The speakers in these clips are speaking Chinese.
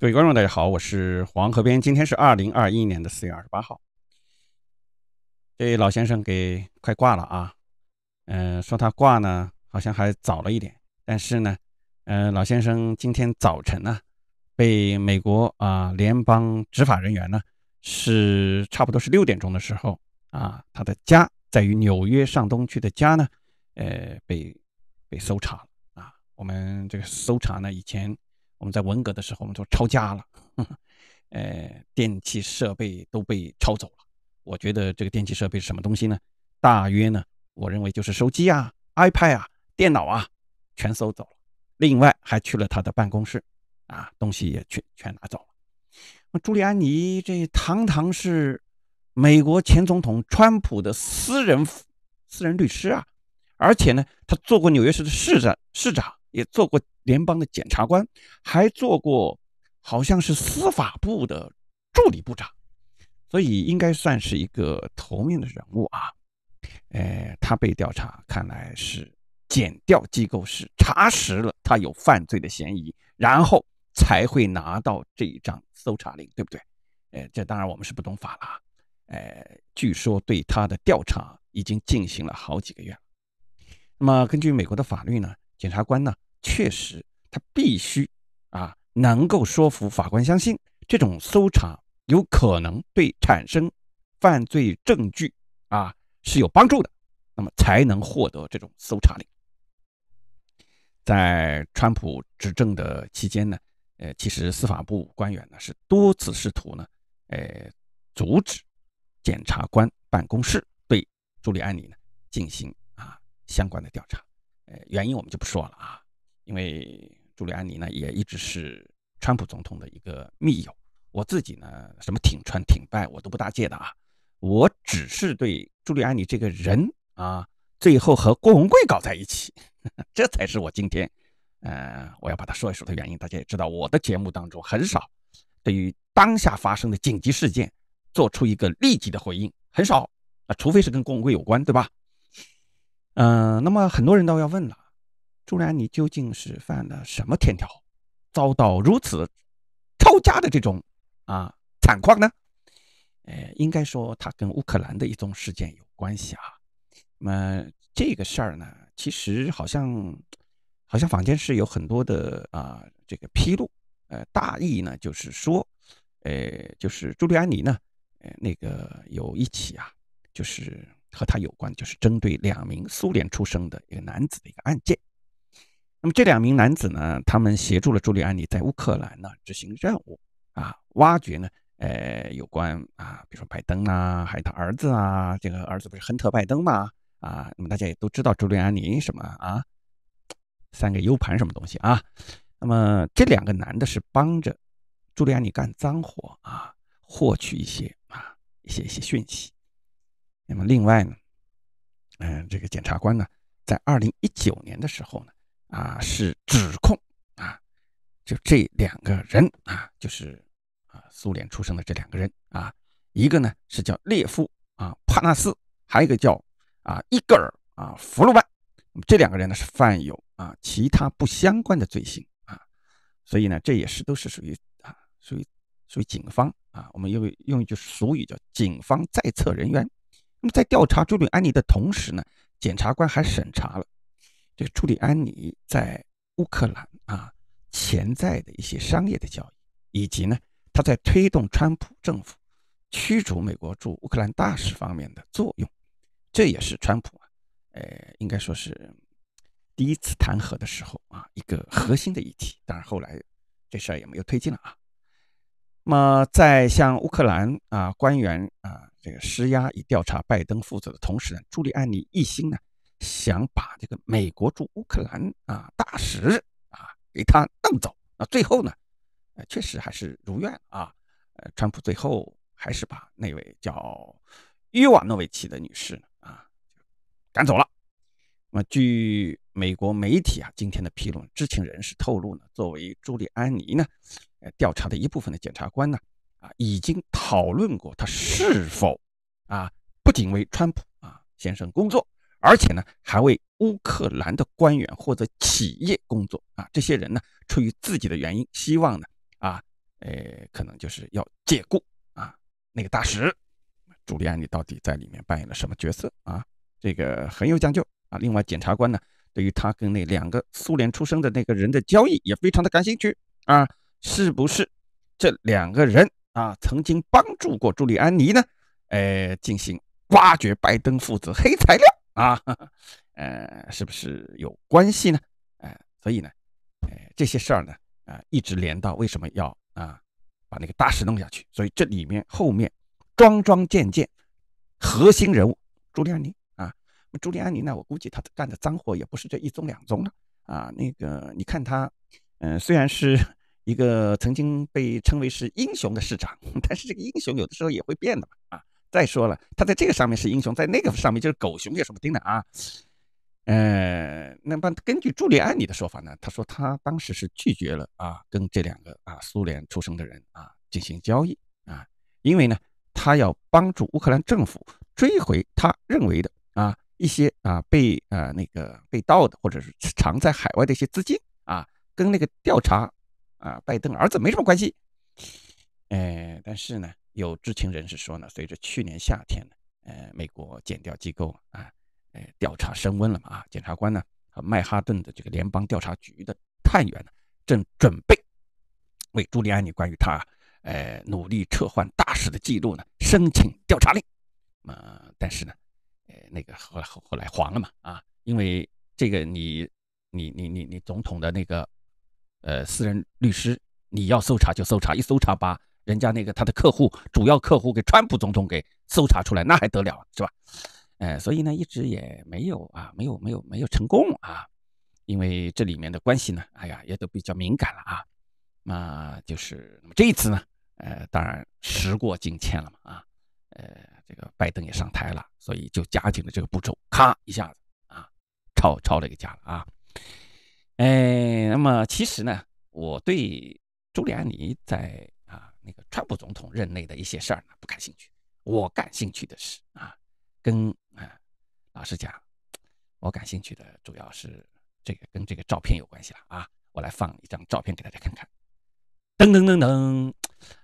各位观众，大家好，我是黄河边。今天是二零二一年的四月二十八号。这位老先生给快挂了啊，嗯，说他挂呢，好像还早了一点。但是呢，嗯，老先生今天早晨呢，被美国啊联邦执法人员呢，是差不多是六点钟的时候啊，他的家在于纽约上东区的家呢，呃，被被搜查了啊。我们这个搜查呢，以前。我们在文革的时候，我们说抄家了，呃，电器设备都被抄走了。我觉得这个电器设备是什么东西呢？大约呢，我认为就是手机啊、iPad 啊、电脑啊，全收走了。另外还去了他的办公室啊，东西也全全拿走了。朱利安尼这堂堂是美国前总统川普的私人私人律师啊，而且呢，他做过纽约市的市长市长。也做过联邦的检察官，还做过好像是司法部的助理部长，所以应该算是一个头面的人物啊。呃，他被调查，看来是检调机构是查实了他有犯罪的嫌疑，然后才会拿到这一张搜查令，对不对？呃，这当然我们是不懂法了。哎，据说对他的调查已经进行了好几个月。那么根据美国的法律呢，检察官呢？确实，他必须啊，能够说服法官相信这种搜查有可能对产生犯罪证据啊是有帮助的，那么才能获得这种搜查令。在川普执政的期间呢，呃，其实司法部官员呢是多次试图呢，呃，阻止检察官办公室对朱莉安妮呢进行啊相关的调查，呃，原因我们就不说了啊。因为朱利安尼呢，也一直是川普总统的一个密友。我自己呢，什么挺川挺拜我都不搭界的啊，我只是对朱利安尼这个人啊，最后和郭文贵搞在一起，这才是我今天，呃，我要把他说一说的原因。大家也知道，我的节目当中很少对于当下发生的紧急事件做出一个立即的回应，很少啊，除非是跟郭文贵有关，对吧？嗯，那么很多人都要问了。朱利安尼究竟是犯了什么天条，遭到如此抄家的这种啊惨况呢？呃，应该说他跟乌克兰的一宗事件有关系啊。那么这个事儿呢，其实好像好像坊间是有很多的啊这个披露。呃，大意呢就是说，呃，就是朱利安尼呢，呃，那个有一起啊，就是和他有关，就是针对两名苏联出生的一个男子的一个案件。那么这两名男子呢？他们协助了朱利安尼在乌克兰呢执行任务啊，挖掘呢，呃，有关啊，比如说拜登啊，还有他儿子啊，这个儿子不是亨特·拜登嘛？啊，那么大家也都知道朱利安尼什么啊？三个 U 盘什么东西啊？那么这两个男的是帮着朱利安尼干脏活啊，获取一些啊一些一些讯息。那么另外呢，嗯，这个检察官呢，在二零一九年的时候呢。啊，是指控啊，就这两个人啊，就是啊，苏联出生的这两个人啊，一个呢是叫列夫啊帕纳斯，还有一个叫啊伊戈尔啊弗鲁曼。那么这两个人呢是犯有啊其他不相关的罪行啊，所以呢这也是都是属于啊属于属于警方啊，我们用用一句俗语叫警方在册人员。那么在调查朱利安妮的同时呢，检察官还审查了。这个朱利安尼在乌克兰啊潜在的一些商业的交易，以及呢他在推动川普政府驱逐美国驻乌克兰大使方面的作用，这也是川普啊，呃应该说是第一次弹劾的时候啊一个核心的议题。当然后来这事儿也没有推进了啊。那么在向乌克兰啊官员啊这个施压以调查拜登父子的同时呢，朱利安尼一心呢。想把这个美国驻乌克兰啊大使啊给他弄走，那最后呢，呃，确实还是如愿啊，呃，川普最后还是把那位叫伊瓦诺维奇的女士啊赶走了。那么，据美国媒体啊今天的披露，知情人士透露呢，作为朱利安尼呢，呃，调查的一部分的检察官呢，啊，已经讨论过他是否啊不仅为川普啊先生工作。而且呢，还为乌克兰的官员或者企业工作啊！这些人呢，出于自己的原因，希望呢，啊，呃，可能就是要解雇啊那个大使朱利安尼到底在里面扮演了什么角色啊？这个很有讲究啊！另外，检察官呢，对于他跟那两个苏联出生的那个人的交易也非常的感兴趣啊！是不是这两个人啊曾经帮助过朱利安尼呢？哎，进行挖掘拜登父子黑材料。啊，呃，是不是有关系呢？哎，所以呢，哎，这些事儿呢，啊，一直连到为什么要啊把那个大事弄下去？所以这里面后面桩桩件件，核心人物朱利安尼啊，朱利安尼，呢，我估计他干的脏活也不是这一宗两宗了啊。那个你看他，嗯，虽然是一个曾经被称为是英雄的市长，但是这个英雄有的时候也会变的嘛啊。再说了，他在这个上面是英雄，在那个上面就是狗熊也说不定的啊。嗯，那么根据朱利安尼的说法呢，他说他当时是拒绝了啊，跟这两个啊苏联出生的人啊进行交易啊，因为呢他要帮助乌克兰政府追回他认为的啊一些啊被啊那个被盗的或者是藏在海外的一些资金啊，跟那个调查啊拜登儿子没什么关系。哎，但是呢。有知情人士说呢，随着去年夏天呢，呃，美国检调机构啊，呃，调查升温了嘛啊，检察官呢和曼哈顿的这个联邦调查局的探员呢，正准备为朱利安尼关于他呃努力撤换大使的记录呢申请调查令，啊，但是呢，呃，那个后后后来黄了嘛啊，因为这个你你你你你总统的那个呃私人律师，你要搜查就搜查，一搜查把。人家那个他的客户，主要客户给川普总统给搜查出来，那还得了是吧？呃，所以呢，一直也没有啊，没有没有没有成功啊，因为这里面的关系呢，哎呀，也都比较敏感了啊。那就是，那么这一次呢，呃，当然时过境迁了嘛，啊，呃，这个拜登也上台了，所以就加紧了这个步骤，咔一下子啊，抄抄了一个家了啊。哎，那么其实呢，我对朱利安尼在那个川普总统任内的一些事儿呢，不感兴趣。我感兴趣的是啊，跟啊，老实讲，我感兴趣的主要是这个跟这个照片有关系了啊。我来放一张照片给大家看看。噔噔噔噔，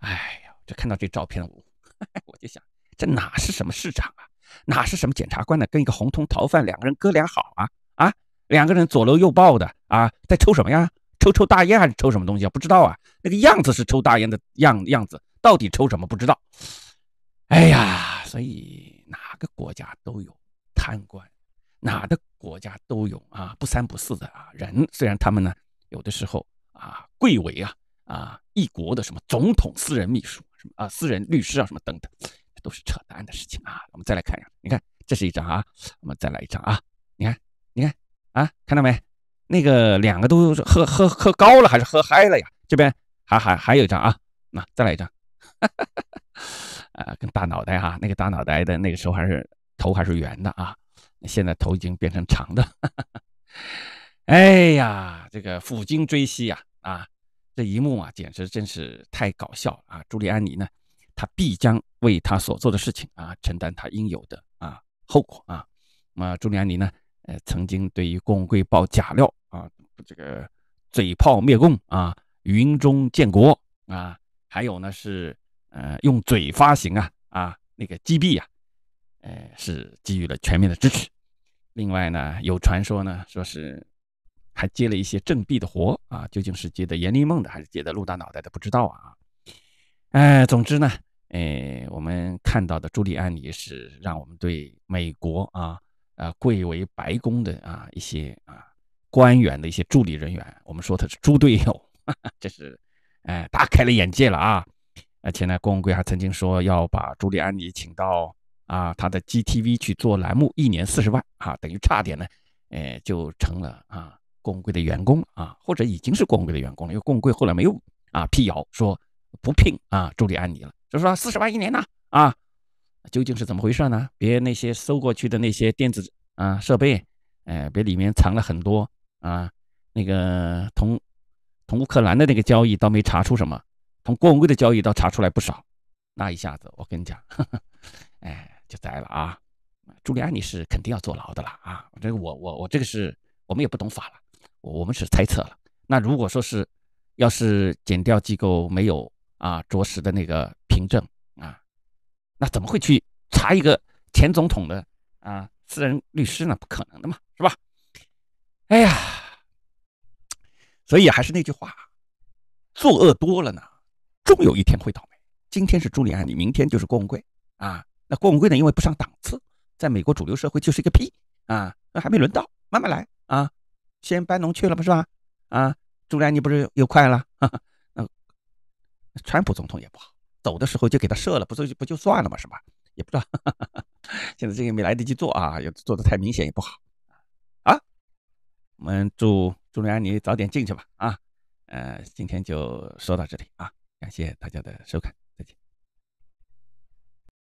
哎呀，就看到这照片，我就想，这哪是什么市长啊，哪是什么检察官呢？跟一个红通逃犯两个人哥俩好啊啊，两个人左搂右抱的啊，在抽什么呀？抽抽大烟还是抽什么东西啊？不知道啊，那个样子是抽大烟的样样子，到底抽什么不知道。哎呀，所以哪个国家都有贪官，哪的国家都有啊，不三不四的啊人。虽然他们呢，有的时候啊，贵为啊啊一国的什么总统私人秘书什么啊，私人律师啊什么等等，都是扯淡的事情啊。我们再来看一下，你看这是一张啊，我们再来一张啊，你看，你看啊，看到没？那个两个都喝喝喝高了还是喝嗨了呀？这边还还还有一张啊，那再来一张，啊，跟大脑袋哈，那个大脑袋的那个时候还是头还是圆的啊，现在头已经变成长的。哎呀，这个抚今追昔呀，啊，这一幕啊，简直真是太搞笑啊！朱利安尼呢，他必将为他所做的事情啊，承担他应有的啊后果啊。那么朱利安尼呢？呃，曾经对于共会报假料啊，这个嘴炮灭共啊，云中建国啊，还有呢是呃用嘴发行啊啊那个击毙啊，呃是给予了全面的支持。另外呢，有传说呢，说是还接了一些正币的活啊，究竟是接的严立梦的还是接的陆大脑袋的，不知道啊。哎，总之呢，哎我们看到的朱利安尼是让我们对美国啊。啊，贵为白宫的啊一些啊官员的一些助理人员，我们说他是猪队友，这是哎大开了眼界了啊！而且呢，郭文贵还曾经说要把朱利安尼请到啊他的 GTV 去做栏目，一年四十万啊，等于差点呢，哎就成了啊郭文贵的员工啊，或者已经是郭文贵的员工了，因为郭文贵后来没有啊辟谣说不聘啊朱利安尼了，就说四十万一年呢啊。究竟是怎么回事呢？别那些搜过去的那些电子啊设备，哎，别里面藏了很多啊。那个同同乌克兰的那个交易倒没查出什么，同郭文贵的交易倒查出来不少。那一下子我跟你讲，哎，就栽了啊！朱利安尼是肯定要坐牢的了啊。这个我我我这个是我们也不懂法了，我我们是猜测了。那如果说是要是检调机构没有啊着实的那个凭证。那怎么会去查一个前总统的啊私人律师呢？不可能的嘛，是吧？哎呀，所以还是那句话，作恶多了呢，终有一天会倒霉。今天是朱利安，你明天就是郭文贵啊。那郭文贵呢，因为不上档次，在美国主流社会就是一个屁啊。那还没轮到，慢慢来啊，先搬农去了吧，是吧？啊，朱莉安，你不是又快了？那川普总统也不好。走的时候就给他设了，不就不就算了嘛，是吧？也不知道，现在这个没来得及做啊，也做的太明显也不好啊。我们祝祝你安妮早点进去吧啊！呃，今天就说到这里啊，感谢大家的收看。